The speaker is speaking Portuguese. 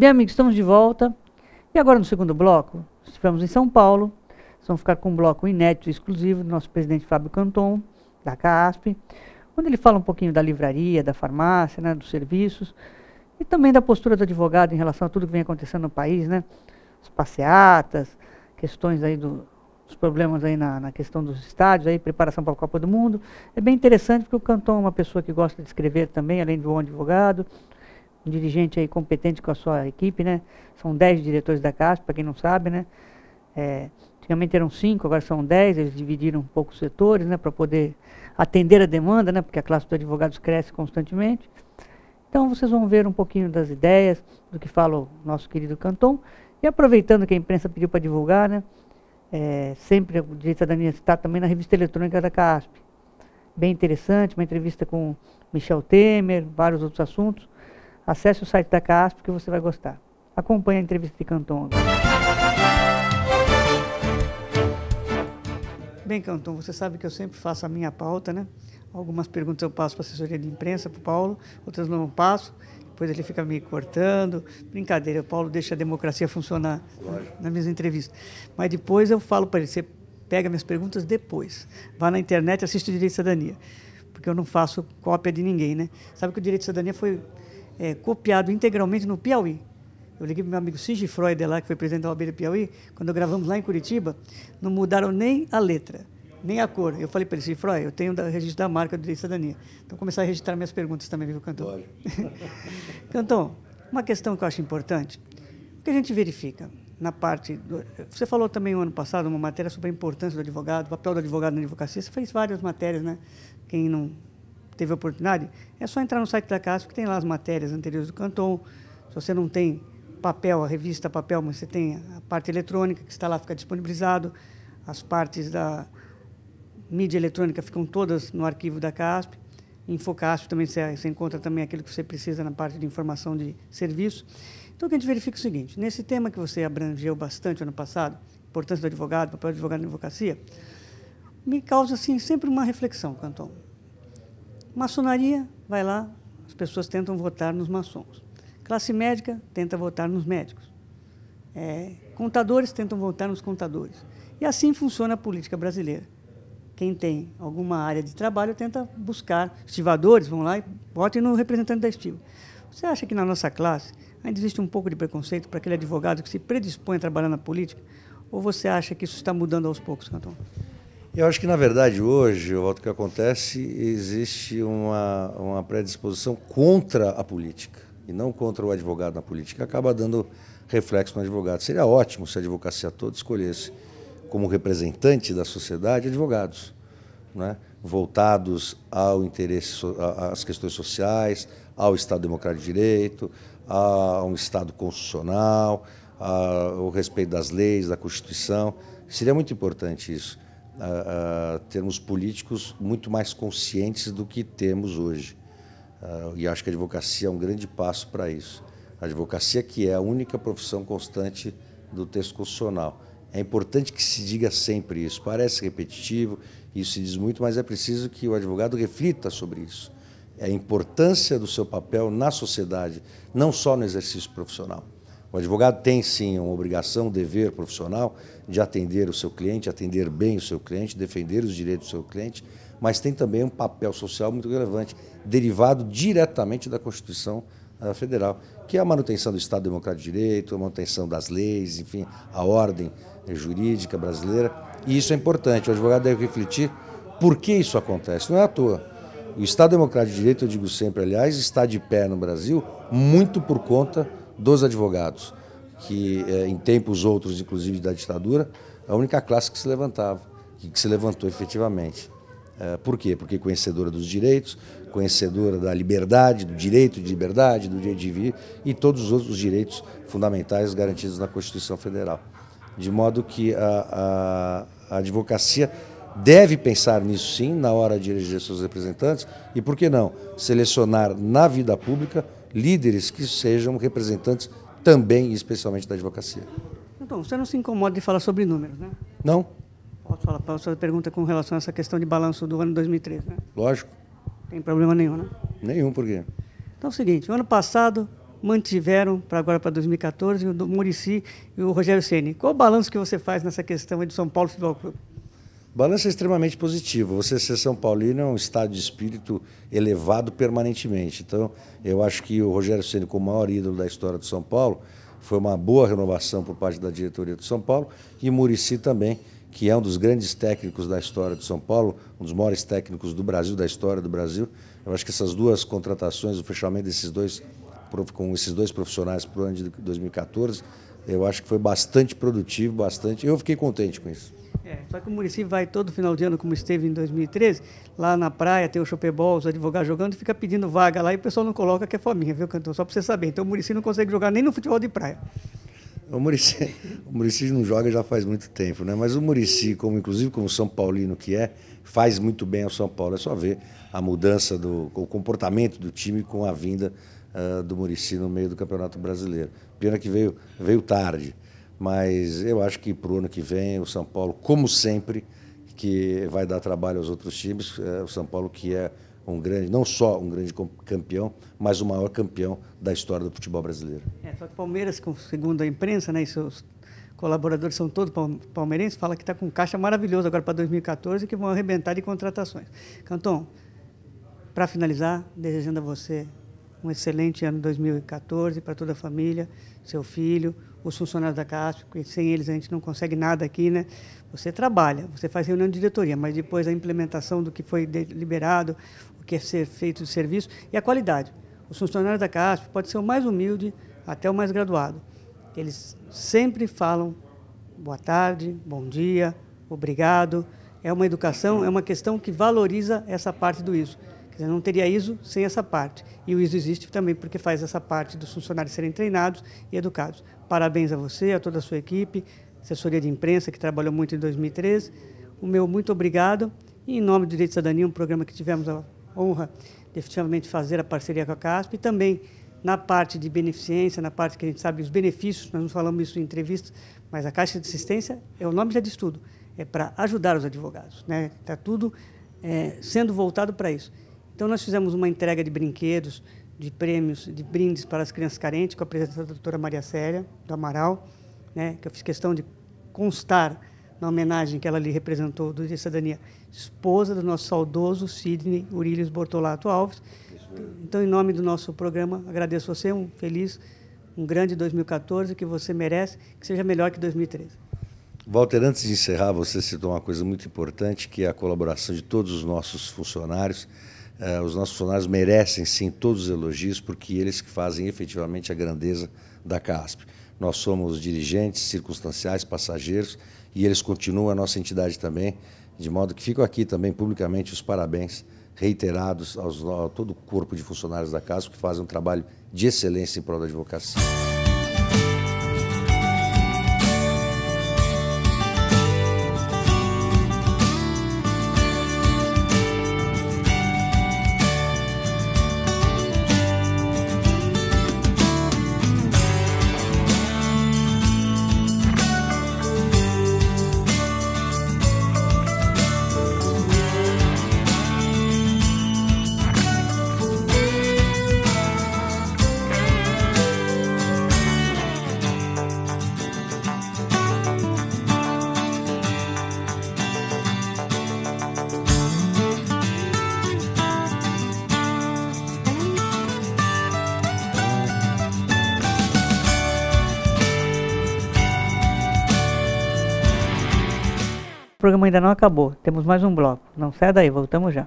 Bem, amigos, estamos de volta. E agora no segundo bloco, estivemos em São Paulo. vamos ficar com um bloco inédito e exclusivo do nosso presidente Fábio Canton, da CASP, onde ele fala um pouquinho da livraria, da farmácia, né, dos serviços e também da postura do advogado em relação a tudo que vem acontecendo no país, né? As passeatas, questões aí do, problemas aí na, na, questão dos estádios, aí preparação para a Copa do Mundo. É bem interessante porque o Canton é uma pessoa que gosta de escrever também, além de um advogado um dirigente aí competente com a sua equipe, né? São 10 diretores da CASP, para quem não sabe, né? É, antigamente eram 5, agora são 10, eles dividiram um pouco os setores, né? Para poder atender a demanda, né? Porque a classe dos advogados cresce constantemente. Então vocês vão ver um pouquinho das ideias, do que fala o nosso querido Canton. E aproveitando que a imprensa pediu para divulgar, né? É, sempre o Direito da Cidadania está também na revista eletrônica da CASP. Bem interessante, uma entrevista com Michel Temer, vários outros assuntos. Acesse o site da CASP que você vai gostar. Acompanhe a entrevista de Canton Bem, Canton, você sabe que eu sempre faço a minha pauta, né? Algumas perguntas eu passo para a assessoria de imprensa, para o Paulo, outras não passo. Depois ele fica me cortando. Brincadeira, o Paulo deixa a democracia funcionar né, nas minhas entrevistas. Mas depois eu falo para ele: você pega minhas perguntas depois. Vá na internet e assiste o Direito de Cidadania. Porque eu não faço cópia de ninguém, né? Sabe que o Direito de Cidadania foi é, copiado integralmente no Piauí. Eu liguei para meu amigo Sigi Freud lá, que foi presidente da OAB do Piauí, quando gravamos lá em Curitiba, não mudaram nem a letra, nem a cor. Eu falei para ele, Sigi Freud, eu tenho o registro da marca do Cidadania. Então, começar a registrar minhas perguntas também, viu, Cantor? Cantor, uma questão que eu acho importante, o que a gente verifica na parte... Do, você falou também, no ano passado, uma matéria sobre a importância do advogado, o papel do advogado na advocacia. Você fez várias matérias, né? Quem não teve a oportunidade, é só entrar no site da CASP, que tem lá as matérias anteriores do Canton. Se você não tem papel, a revista papel, mas você tem a parte eletrônica, que está lá, fica disponibilizado. As partes da mídia eletrônica ficam todas no arquivo da CASP. Infocasp também você, você encontra também aquilo que você precisa na parte de informação de serviço. Então, o que a gente verifica é o seguinte, nesse tema que você abrangeu bastante ano passado, importância do advogado, papel do advogado na advocacia, me causa assim sempre uma reflexão, Canton. Maçonaria, vai lá, as pessoas tentam votar nos maçons. Classe médica tenta votar nos médicos. É, contadores tentam votar nos contadores. E assim funciona a política brasileira. Quem tem alguma área de trabalho tenta buscar. Estivadores vão lá e votem no representante da estiva. Você acha que na nossa classe ainda existe um pouco de preconceito para aquele advogado que se predispõe a trabalhar na política? Ou você acha que isso está mudando aos poucos, Antônio? Eu acho que, na verdade, hoje, o que acontece, existe uma, uma predisposição contra a política e não contra o advogado na política. Acaba dando reflexo no advogado. Seria ótimo se a advocacia toda escolhesse, como representante da sociedade, advogados né? voltados ao interesse, às questões sociais, ao Estado Democrático de Direito, a um Estado constitucional, ao respeito das leis, da Constituição. Seria muito importante isso a termos políticos muito mais conscientes do que temos hoje. Uh, e acho que a advocacia é um grande passo para isso. A advocacia que é a única profissão constante do texto constitucional. É importante que se diga sempre isso. Parece repetitivo, isso se diz muito, mas é preciso que o advogado reflita sobre isso. É a importância do seu papel na sociedade, não só no exercício profissional. O advogado tem sim uma obrigação, um dever profissional de atender o seu cliente, atender bem o seu cliente, defender os direitos do seu cliente, mas tem também um papel social muito relevante, derivado diretamente da Constituição Federal, que é a manutenção do Estado Democrático de Direito, a manutenção das leis, enfim, a ordem jurídica brasileira. E isso é importante, o advogado deve refletir por que isso acontece, não é à toa. O Estado Democrático de Direito, eu digo sempre, aliás, está de pé no Brasil muito por conta dos advogados, que é, em tempos outros, inclusive da ditadura, a única classe que se levantava, que se levantou efetivamente. É, por quê? Porque conhecedora dos direitos, conhecedora da liberdade, do direito de liberdade, do direito de vir e todos os outros direitos fundamentais garantidos na Constituição Federal. De modo que a, a, a advocacia deve pensar nisso sim na hora de eleger seus representantes e, por que não, selecionar na vida pública líderes que sejam representantes também e especialmente da advocacia. Então, você não se incomoda de falar sobre números, né? Não. Posso falar para a sua pergunta com relação a essa questão de balanço do ano 2013, né? Lógico. Tem problema nenhum, né? Nenhum, por quê? Então é o seguinte, o ano passado mantiveram para agora para 2014 o Murici e o Rogério Ceni. Qual o balanço que você faz nessa questão de São Paulo Futebol Clube? Balanço é extremamente positivo. Você ser São Paulino é um estado de espírito elevado permanentemente. Então, eu acho que o Rogério Ceni, como o maior ídolo da história do São Paulo, foi uma boa renovação por parte da diretoria do São Paulo e Murici também, que é um dos grandes técnicos da história do São Paulo, um dos maiores técnicos do Brasil, da história do Brasil. Eu acho que essas duas contratações, o fechamento desses dois com esses dois profissionais para o ano de 2014, eu acho que foi bastante produtivo, bastante. Eu fiquei contente com isso. É, só que o Murici vai todo final de ano, como esteve em 2013, lá na praia, tem o chopebol, os advogados jogando, fica pedindo vaga lá e o pessoal não coloca que é fominha, viu, cantor? Só para você saber. Então o Murici não consegue jogar nem no futebol de praia. O Murici, o Murici não joga já faz muito tempo, né? Mas o Murici, como inclusive como São Paulino que é, faz muito bem ao São Paulo. É só ver a mudança do o comportamento do time com a vinda uh, do Murici no meio do Campeonato Brasileiro. Pena que veio, veio tarde. Mas eu acho que para o ano que vem, o São Paulo, como sempre, que vai dar trabalho aos outros times, é o São Paulo que é um grande, não só um grande campeão, mas o maior campeão da história do futebol brasileiro. É, só que o Palmeiras, segundo a imprensa, né, e seus colaboradores são todos palmeirenses, fala que está com caixa maravilhoso agora para 2014 que vão arrebentar de contratações. Canton, para finalizar, desejando a você um excelente ano 2014 para toda a família, seu filho, os funcionários da Caixa, porque sem eles a gente não consegue nada aqui, né? Você trabalha, você faz reunião de diretoria, mas depois a implementação do que foi deliberado, o que é ser feito de serviço e a qualidade. Os funcionários da Caixa pode ser o mais humilde até o mais graduado. Eles sempre falam boa tarde, bom dia, obrigado. É uma educação, é uma questão que valoriza essa parte do isso. Dizer, não teria ISO sem essa parte. E o ISO existe também porque faz essa parte dos funcionários serem treinados e educados. Parabéns a você, a toda a sua equipe, assessoria de imprensa, que trabalhou muito em 2013. O meu muito obrigado. E em nome do Direito de Cidadania, um programa que tivemos a honra de efetivamente fazer a parceria com a CASP e também na parte de beneficência, na parte que a gente sabe os benefícios, nós não falamos isso em entrevistas, mas a Caixa de Assistência, é o nome já diz tudo, é para ajudar os advogados. Está né? Tá tudo é, sendo voltado para isso. Então, nós fizemos uma entrega de brinquedos, de prêmios, de brindes para as crianças carentes, com a presença da doutora Maria Célia, do Amaral, né, que eu fiz questão de constar na homenagem que ela lhe representou do Dia de Cidadania, esposa do nosso saudoso Sidney Urílios Bortolato Alves. Então, em nome do nosso programa, agradeço a você, um feliz, um grande 2014 que você merece, que seja melhor que 2013. Walter, antes de encerrar, você citou uma coisa muito importante, que é a colaboração de todos os nossos funcionários Uh, os nossos funcionários merecem sim todos os elogios, porque eles que fazem efetivamente a grandeza da CASP. Nós somos dirigentes, circunstanciais, passageiros, e eles continuam a nossa entidade também, de modo que fico aqui também publicamente os parabéns reiterados aos, a todo o corpo de funcionários da CASP que fazem um trabalho de excelência em prol da advocacia. O programa ainda não acabou, temos mais um bloco. Não saia daí, voltamos já.